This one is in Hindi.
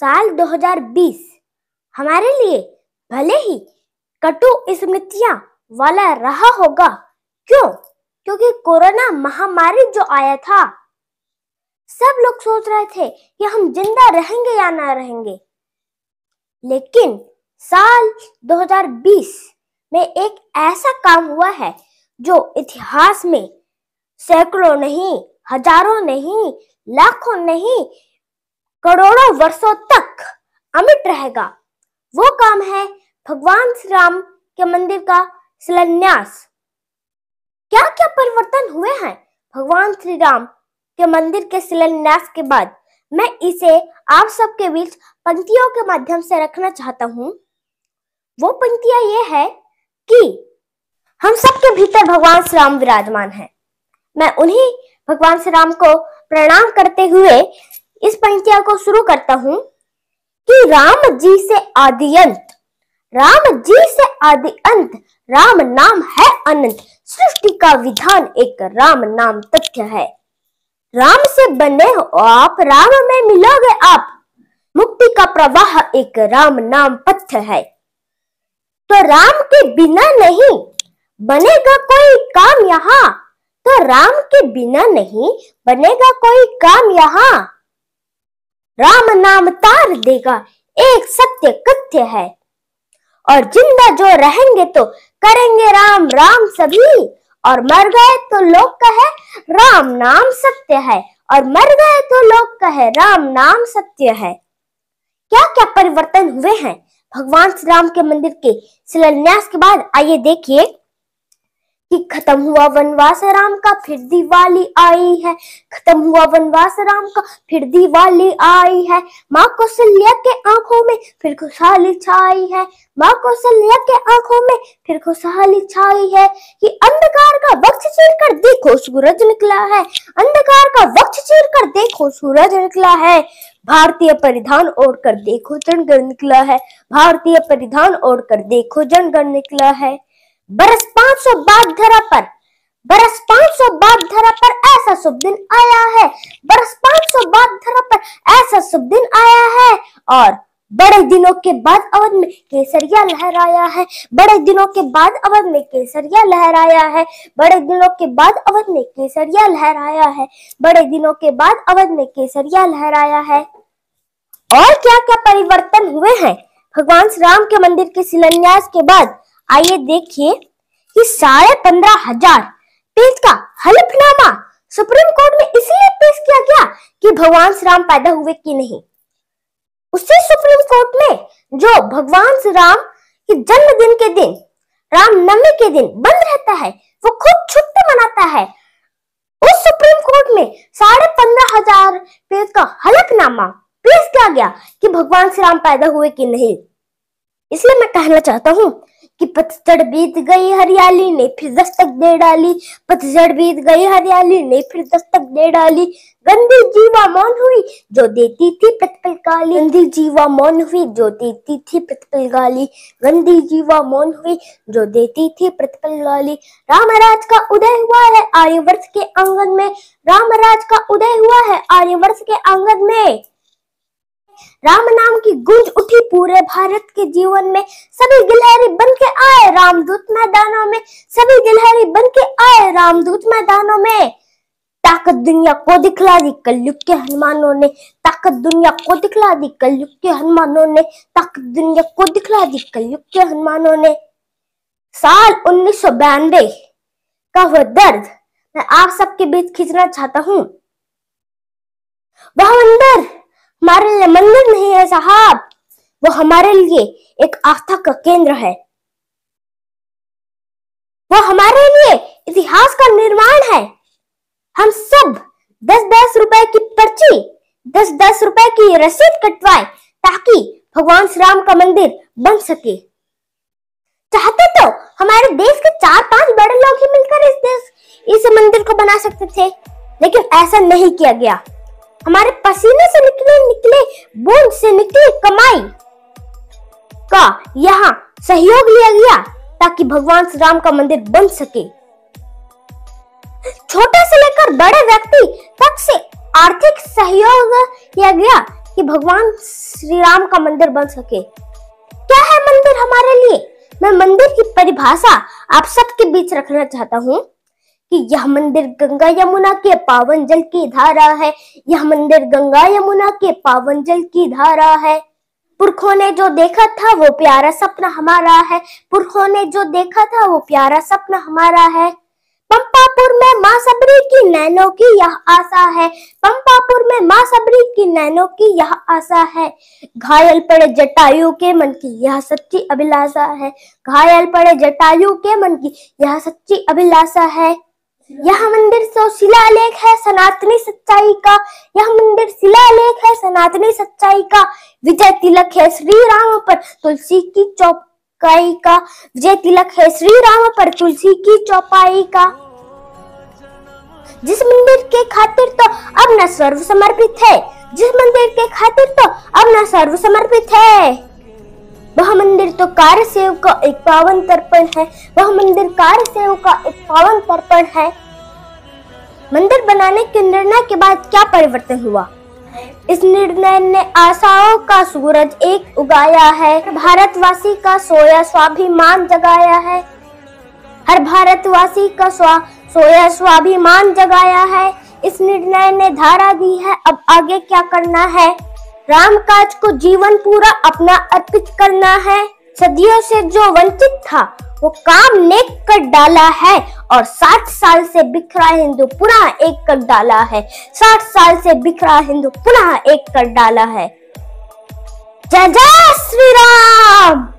साल 2020 हमारे लिए भले ही कटु स्मृतियां वाला रहा होगा क्यों क्योंकि कोरोना महामारी जो आया था सब लोग सोच रहे थे कि हम जिंदा रहेंगे या ना रहेंगे लेकिन साल 2020 में एक ऐसा काम हुआ है जो इतिहास में सैकड़ों नहीं हजारों नहीं लाखों नहीं करोड़ों वर्षों तक अमिट रहेगा वो काम है भगवान श्री राम के मंदिर का शिलान्यास क्या क्या परिवर्तन हुए हैं भगवान श्री राम के मंदिर के शिलान्यास के बाद मैं इसे आप सबके बीच पंक्तियों के माध्यम से रखना चाहता हूँ वो पंक्तियां ये है कि हम सबके भीतर भगवान श्री राम विराजमान है मैं उन्हीं भगवान श्री राम को प्रणाम करते हुए इस पंक्तिया को शुरू करता हूं कि राम जी से आदि अंत राम जी से आदि अंत राम नाम है अनंत सृष्टि का विधान एक राम नाम तथ्य है राम से बने हो आप राम में मिलोगे आप मुक्ति का प्रवाह एक राम नाम पथ्य है तो राम के बिना नहीं बनेगा कोई काम यहाँ तो राम के बिना नहीं बनेगा कोई काम यहाँ राम नाम तार देगा एक सत्य कथ्य है और जिंदा जो रहेंगे तो करेंगे राम राम सभी और मर गए तो लोग कहे राम नाम सत्य है और मर गए तो लोग कहे राम नाम सत्य है क्या क्या परिवर्तन हुए हैं भगवान श्री राम के मंदिर के शिलान्यास के बाद आइए देखिए कि खत्म हुआ वनवास राम का फिर दिवाली आई है खत्म हुआ वनवास राम का फिर दिवाली आई है माँ कौशल्या के आंखों में फिर खुशहाली छाई है माँ कौशल्या के आंखों में फिर खुशहाली छाई है कि अंधकार का वक्त चीर कर देखो सूरज निकला है अंधकार का वक्त चीर कर देखो सूरज निकला है भारतीय परिधान ओढ़ कर देखो जनगण निकला है भारतीय परिधान ओढ़ कर देखो जनगण निकला है बरस पांच सौ बाद धरा पर बरस पांच सौ बाद धरा पर ऐसा शुभ दिन आया है बरस पांच सौ बाद धरा पर ऐसा शुभ दिन आया है और बड़े दिनों के बाद अवध में केसरिया लहराया है बड़े दिनों के बाद अवध में केसरिया लहराया है बड़े दिनों के बाद अवध में केसरिया लहराया है बड़े दिनों के बाद अवध में केसरिया लहराया है और क्या क्या परिवर्तन हुए हैं भगवान श्री राम के मंदिर के शिलान्यास के बाद आइए देखिए कि साढ़े पंद्रह हजार पेज का हलफनामा सुप्रीम कोर्ट में इसलिए पेश किया गया कि भगवान श्री राम पैदा हुए कि नहीं उसी सुप्रीम कोर्ट में जो भगवान श्री राम के जन्मदिन के दिन राम नवमी के दिन बंद रहता है वो खुद छुट्टी मनाता है उस सुप्रीम कोर्ट में साढ़े पंद्रह हजार पेज का हलफनामा पेश किया गया कि भगवान श्री राम पैदा हुए कि नहीं इसलिए मैं कहना चाहता हूँ कि पतझड़ बीत गई हरियाली ने फिर दस्तक दे डाली पतझड़ बीत गई हरियाली ने फिर दस्तक दे डाली गंदी जीवा मौन हुई जो देती थी प्रतिपल गाली गंदी जीवा मौन हुई जो देती थी प्रतिपल गाली गंदी जीवा मौन हुई जो देती थी प्रतिपल गाली रामराज का उदय हुआ है आर्यवर्त के आंगन में रामराज का उदय हुआ है आर्यवर्त के आंगन में राम नाम की गुंज उठी पूरे भारत के जीवन में सभी गिलहरी बन के आए रामदूत मैदानों में सभी गिलहरी बन के आए रामदूत मैदानों में ताकत दुनिया को दिखला दी कलयुग के हनुमानों ने ताकत दुनिया को दिखला दी कलयुग के हनुमानों ने ताकत दुनिया को दिखला दी कलयुग के हनुमानों ने साल उन्नीस का वह दर्द मैं आप सबके बीच खींचना चाहता हूँ वह अंदर हमारे लिए मंदिर नहीं है साहब वो हमारे लिए एक आस्था का केंद्र है वो हमारे लिए इतिहास का निर्माण है हम सब दस दस रुपए की पर्ची दस दस रुपए की रसीद कटवाए ताकि भगवान श्री राम का मंदिर बन सके चाहते तो हमारे देश के चार पांच बड़े लोग ही मिलकर इस देश इस मंदिर को बना सकते थे लेकिन ऐसा नहीं किया गया हमारे पसीने से निकले निकले बूंद से निकली कमाई का यहाँ सहयोग लिया गया ताकि भगवान श्री राम का मंदिर बन सके छोटे से लेकर बड़े व्यक्ति तक से आर्थिक सहयोग किया गया कि भगवान श्री राम का मंदिर बन सके क्या है मंदिर हमारे लिए मैं मंदिर की परिभाषा आप सबके बीच रखना चाहता हूँ कि यह मंदिर गंगा यमुना के पावन जल की धारा है यह मंदिर गंगा यमुना के पावन जल की धारा है पुरखों ने जो देखा था वो प्यारा सपना हमारा है पुरखों ने जो देखा था वो प्यारा सपना हमारा है पंपापुर में माँ सबरी की नैनों की यह आशा है पंपापुर में माँ सबरी की नैनों की यह आशा है घायल पड़े जटायु के मन की यह सच्ची अभिलाषा है घायल पड़े जटायु के मन की यह सच्ची अभिलाषा है यह मंदिर सो शिलालेख है सनातनी सच्चाई का यह मंदिर शिलालेख है सनातनी सच्चाई का विजय तिलक है श्री राम पर तुलसी की चौपाई का विजय तिलक है श्री राम पर तुलसी की चौपाई का जिस मंदिर के खातिर तो अब न सर्व समर्पित है जिस मंदिर के खातिर तो अब न सर्व समर्पित है वह मंदिर तो सेव का एक पावन तर्पण है वह मंदिर सेव का एक पावन तर्पण है मंदिर बनाने के निर्णय के बाद क्या परिवर्तन हुआ इस निर्णय ने आशाओं का सूरज एक उगाया है भारतवासी का सोया स्वाभिमान जगाया है हर भारतवासी का स्वा सोया स्वाभिमान जगाया है इस निर्णय ने धारा दी है अब आगे क्या करना है काज को जीवन पूरा अपना अर्पित करना है सदियों से जो वंचित था वो काम ने कर डाला है और साठ साल से बिखरा हिंदू पुनः एक कर डाला है साठ साल से बिखरा हिंदू पुनः एक कर डाला है जय जय श्री राम